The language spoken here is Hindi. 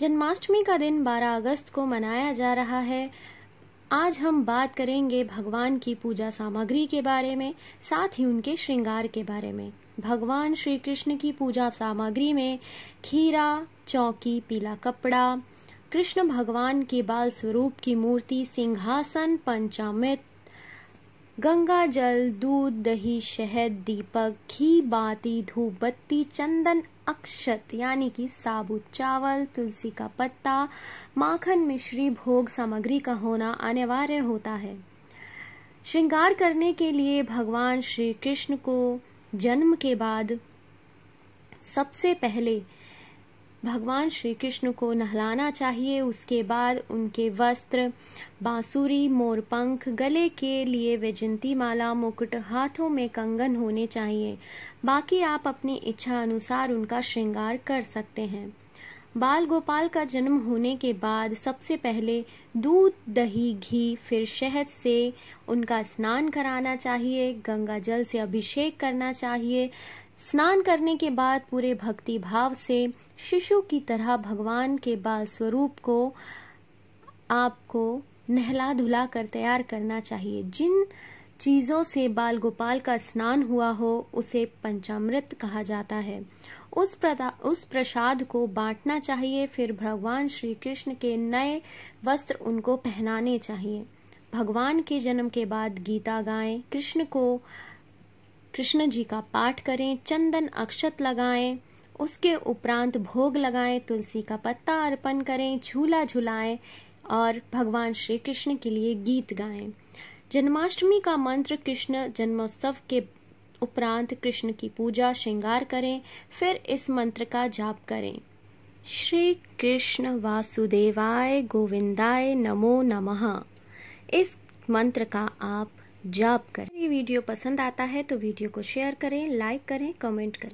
जन्माष्टमी का दिन 12 अगस्त को मनाया जा रहा है आज हम बात करेंगे भगवान की पूजा सामग्री के बारे में साथ ही उनके श्रृंगार के बारे में भगवान श्री कृष्ण की पूजा सामग्री में खीरा चौकी पीला कपड़ा कृष्ण भगवान के बाल स्वरूप की मूर्ति सिंहासन पंचामृत गंगा जल दूध दही शहद दीपक घी बाती धूप बत्ती चंदन अक्षत यानी कि साबुत चावल तुलसी का पत्ता माखन मिश्री भोग सामग्री का होना अनिवार्य होता है श्रृंगार करने के लिए भगवान श्री कृष्ण को जन्म के बाद सबसे पहले भगवान श्री कृष्ण को नहलाना चाहिए उसके बाद उनके वस्त्र बांसुरी मोरपंख गले के लिए वैजंती माला मुकुट हाथों में कंगन होने चाहिए बाकी आप अपनी इच्छा अनुसार उनका श्रृंगार कर सकते हैं बाल गोपाल का जन्म होने के बाद सबसे पहले दूध दही घी फिर शहद से उनका स्नान कराना चाहिए गंगा जल से अभिषेक करना चाहिए स्नान करने के बाद पूरे भक्ति भाव से शिशु की तरह भगवान के बाल स्वरूप को आपको नहला धुला कर तैयार करना चाहिए जिन चीज़ों से बाल गोपाल का स्नान हुआ हो उसे पंचामृत कहा जाता है उस प्रदा उस प्रसाद को बांटना चाहिए फिर भगवान श्री कृष्ण के नए वस्त्र उनको पहनाने चाहिए भगवान के जन्म के बाद गीता गाएं कृष्ण को कृष्ण जी का पाठ करें चंदन अक्षत लगाएं उसके उपरांत भोग लगाएं तुलसी का पत्ता अर्पण करें झूला झुलाएं और भगवान श्री कृष्ण के लिए गीत गाएं जन्माष्टमी का मंत्र कृष्ण जन्मोत्सव के उपरांत कृष्ण की पूजा श्रृंगार करें फिर इस मंत्र का जाप करें श्री कृष्ण वासुदेवाय गोविंदाय नमो नमः इस मंत्र का आप जाप करें ये वीडियो पसंद आता है तो वीडियो को शेयर करें लाइक करें कमेंट करें